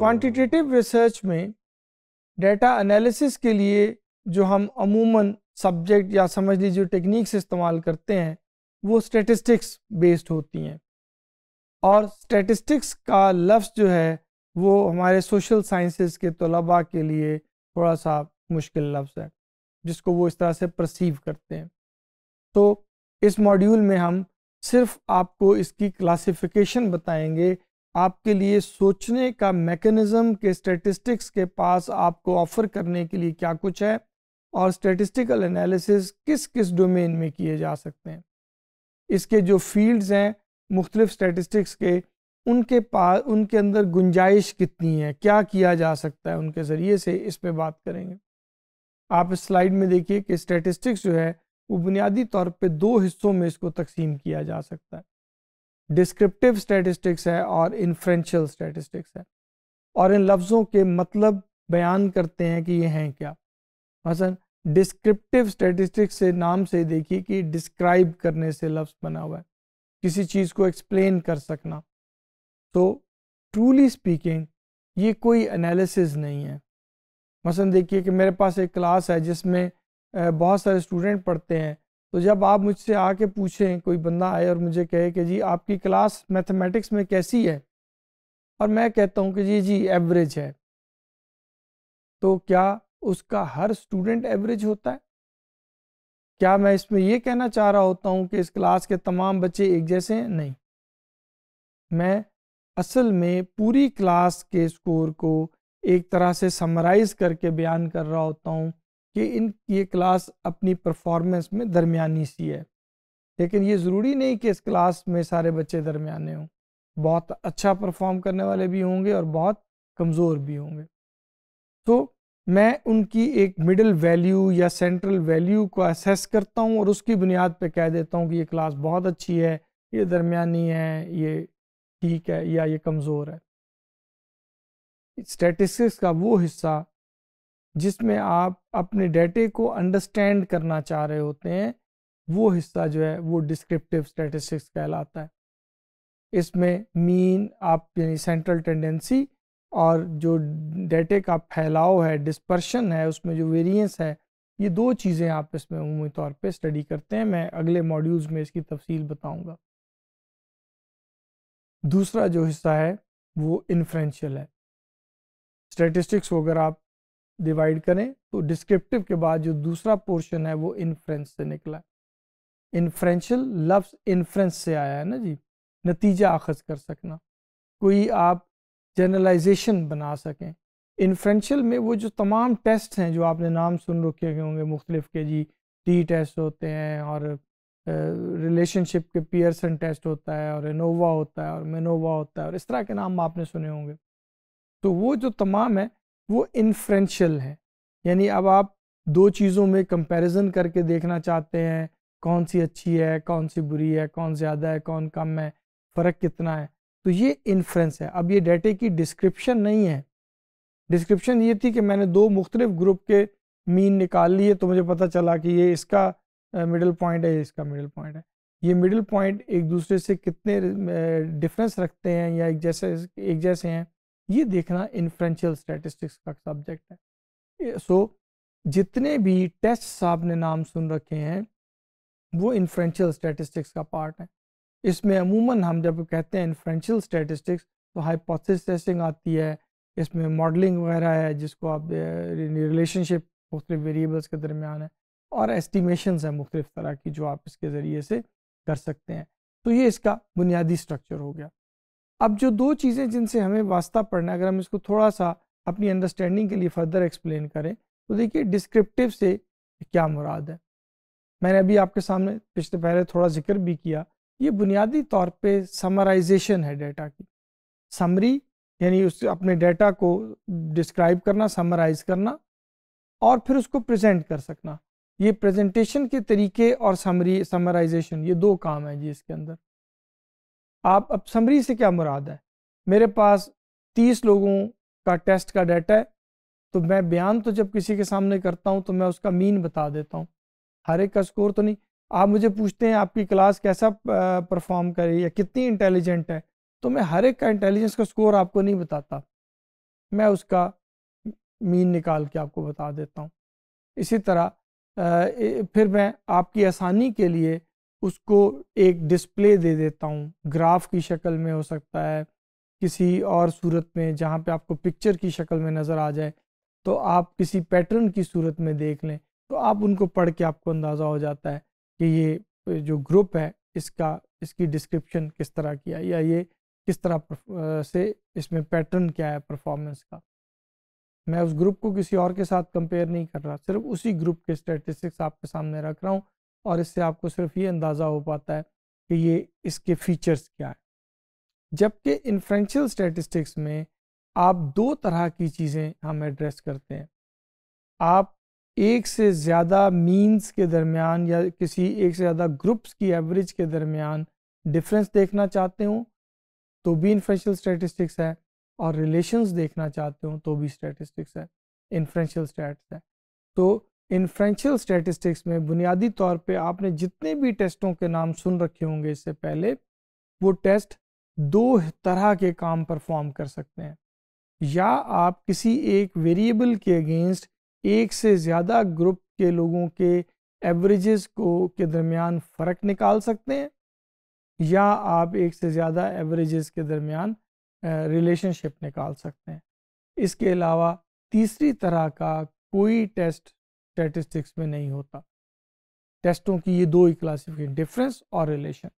quantitative research में data analysis के लिए जो हम अमूमन सब्जेक्ट या समझ लीजिए टेक्निक्स इस्तेमाल करते हैं वो स्टेटिस्टिक्स बेस्ड होती हैं और स्टेटिस्टिक्स का लफ्ज़ जो है वो हमारे सोशल साइंसेस के तलबा के लिए थोड़ा सा मुश्किल लफ्ज़ है जिसको वो इस तरह से परसीव करते हैं तो इस मॉड्यूल में हम सिर्फ आपको इसकी क्लासिफिकेशन बताएंगे आपके लिए सोचने का मैकेनिज़्म के स्टेटिस्टिक्स के पास आपको ऑफर करने के लिए क्या कुछ है और स्टेटिस्टिकल एनालिसिस किस किस डोमेन में किए जा सकते हैं इसके जो फील्ड्स हैं मुख्तलिफ स्टेटिस्टिक्स के उनके पास उनके अंदर गुंजाइश कितनी है क्या किया जा सकता है उनके ज़रिए से इस पर बात करेंगे आप इस स्लाइड में देखिए कि स्टेटिस्टिक्स जो है वो बुनियादी तौर पर दो हिस्सों में इसको तकसीम किया जा सकता है डिस्क्रिप्टिव स्टैटिस्टिक्स है और इन्फ्रेंशियल स्टैटिस्टिक्स है और इन लफ्ज़ों के मतलब बयान करते हैं कि ये हैं क्या मसन डिस्क्रिप्टिव स्टैटिस्टिक्स से नाम से देखिए कि डिस्क्राइब करने से लफ्ज़ बना हुआ है किसी चीज़ को एक्सप्लेन कर सकना तो ट्रूली स्पीकिंग ये कोई एनालिसिस नहीं है मसा देखिए कि मेरे पास एक क्लास है जिसमें बहुत सारे स्टूडेंट पढ़ते हैं तो जब आप मुझसे आके पूछें कोई बंदा आए और मुझे कहे कि जी आपकी क्लास मैथमेटिक्स में कैसी है और मैं कहता हूँ कि जी जी एवरेज है तो क्या उसका हर स्टूडेंट एवरेज होता है क्या मैं इसमें यह कहना चाह रहा होता हूँ कि इस क्लास के तमाम बच्चे एक जैसे हैं नहीं मैं असल में पूरी क्लास के स्कोर को एक तरह से समराइज करके बयान कर रहा होता हूँ कि इन ये क्लास अपनी परफॉर्मेंस में दरमियानी सी है लेकिन ये ज़रूरी नहीं कि इस क्लास में सारे बच्चे दरमियाने हों बहुत अच्छा परफॉर्म करने वाले भी होंगे और बहुत कमज़ोर भी होंगे तो मैं उनकी एक मिडल वैल्यू या सेंट्रल वैल्यू को असेस करता हूँ और उसकी बुनियाद पर कह देता हूँ कि ये क्लास बहुत अच्छी है ये दरमियानी है ये ठीक है या ये कमज़ोर है स्टेटिस्टिक्स का वो हिस्सा जिसमें आप अपने डेटे को अंडरस्टैंड करना चाह रहे होते हैं वो हिस्सा जो है वो डिस्क्रिप्टिव स्टैटिस्टिक्स कहलाता है इसमें मीन आप यानी सेंट्रल टेंडेंसी और जो डेटे का फैलाव है डिस्पर्शन है उसमें जो वेरिएंस है ये दो चीज़ें आप इसमें उमूमी तौर पे स्टडी करते हैं मैं अगले मॉड्यूल्स में इसकी तफसील बताऊंगा दूसरा जो हिस्सा है वो इन्फ्रेंशियल है स्टैटिस्टिक्स को अगर आप डिवाइड करें तो डिस्क्रिप्टिव के बाद जो दूसरा पोर्शन है वो इन्फ्रेंस से निकला इन्फ्रेंशियल लफ्स इन्फ्रेंस से आया है ना जी नतीजा आखज कर सकना कोई आप जनरलाइजेशन बना सकें इन्फ्रेंशियल में वो जो तमाम टेस्ट हैं जो आपने नाम सुन रखे होंगे मुख्तलिफ के जी टी टेस्ट होते हैं और रिलेशनशिप के पियर्सन टेस्ट होता है और इनोवा होता है और मेनोवा होता है और इस तरह के नाम आपने सुने होंगे तो वो जो तमाम है वो इन्फ्रेंशल हैं यानी अब आप दो चीज़ों में कंपैरिजन करके देखना चाहते हैं कौन सी अच्छी है कौन सी बुरी है कौन ज़्यादा है कौन कम है फ़र्क कितना है तो ये इन्फ्रेंस है अब ये डेटे की डिस्क्रिप्शन नहीं है डिस्क्रिप्शन ये थी कि मैंने दो मुख्तलिफ ग्रुप के मीन निकाल लिए तो मुझे पता चला कि ये इसका मिडिल पॉइंट है इसका मिडिल पॉइंट है ये मिडिल पॉइंट एक दूसरे से कितने डिफरेंस रखते हैं या एक जैसे एक जैसे हैं ये देखना इन्फ्रेंशियल स्टैटिस्टिक्स का सब्जेक्ट है सो so, जितने भी टेस्ट आपने नाम सुन रखे हैं वो इन्फ्रेंशियल स्टैटिस्टिक्स का पार्ट है इसमें अमूमन हम जब कहते हैं इन्फ्रेंशियल स्टैटिस्टिक्स तो हाइपोथेसिस टेस्टिंग आती है इसमें मॉडलिंग वगैरह है जिसको आप रिलेशनशिप मुख्तलिफ वेरिएबल्स के दरमियान है और एस्टिमेशन है मुख्तलिफ तरह की जो आप इसके ज़रिए से कर सकते हैं तो ये इसका बुनियादी स्ट्रक्चर हो गया अब जो दो चीज़ें जिनसे हमें वास्ता पढ़ना है अगर हम इसको थोड़ा सा अपनी अंडरस्टैंडिंग के लिए फर्दर एक्सप्लेन करें तो देखिए डिस्क्रिप्टिव से क्या मुराद है मैंने अभी आपके सामने पिछले पहले थोड़ा जिक्र भी किया ये बुनियादी तौर पे समराइजेशन है डेटा की समरी यानी उस अपने डेटा को डिस्क्राइब करना समराइज करना और फिर उसको प्रेजेंट कर सकना ये प्रेजेंटेशन के तरीके और समरी समराइजेशन ये दो काम है जी इसके अंदर आप अब समरी से क्या मुराद है मेरे पास तीस लोगों का टेस्ट का डाटा है तो मैं बयान तो जब किसी के सामने करता हूँ तो मैं उसका मीन बता देता हूँ हर एक का स्कोर तो नहीं आप मुझे पूछते हैं आपकी क्लास कैसा परफॉर्म करे या कितनी इंटेलिजेंट है तो मैं हर एक का इंटेलिजेंस का स्कोर आपको नहीं बताता मैं उसका मीन निकाल के आपको बता देता हूँ इसी तरह फिर मैं आपकी आसानी के लिए उसको एक डिस्प्ले दे देता हूँ ग्राफ की शक्ल में हो सकता है किसी और सूरत में जहाँ पे आपको पिक्चर की शक्ल में नज़र आ जाए तो आप किसी पैटर्न की सूरत में देख लें तो आप उनको पढ़ के आपको अंदाज़ा हो जाता है कि ये जो ग्रुप है इसका इसकी डिस्क्रिप्शन किस तरह की है या ये किस तरह से इसमें पैटर्न क्या है परफॉर्मेंस का मैं उस ग्रुप को किसी और के साथ कंपेयर नहीं कर रहा सिर्फ उसी ग्रुप के स्टेटिस्टिक्स आपके सामने रख रहा हूँ और इससे आपको सिर्फ ये अंदाज़ा हो पाता है कि ये इसके फीचर्स क्या हैं जबकि इन्फ्रेंशियल स्टेटिस्टिक्स में आप दो तरह की चीज़ें हम एड्रेस करते हैं आप एक से ज़्यादा मीन्स के दरमियान या किसी एक से ज़्यादा ग्रुप्स की एवरेज के दरमियान डिफरेंस देखना चाहते हो तो भी इन्फ्रेंशियल स्टेटिस्टिक्स है और रिलेशंस देखना चाहते हो तो भी स्टैटिस्टिक्स है इन्फ्रेंशियल स्टैट्स है तो इन्फ्रेंशियल स्टैटिस्टिक्स में बुनियादी तौर पे आपने जितने भी टेस्टों के नाम सुन रखे होंगे इससे पहले वो टेस्ट दो तरह के काम परफॉर्म कर सकते हैं या आप किसी एक वेरिएबल के अगेंस्ट एक से ज़्यादा ग्रुप के लोगों के एवरेजेस को के दरमियान फ़र्क निकाल सकते हैं या आप एक से ज़्यादा एवरेजेस के दरमियान रिलेशनशिप निकाल सकते हैं इसके अलावा तीसरी तरह का कोई टेस्ट स्टैटिस्टिक्स में नहीं होता टेस्टों की ये दो ही क्लासिफिकेशन डिफरेंस और रिलेशन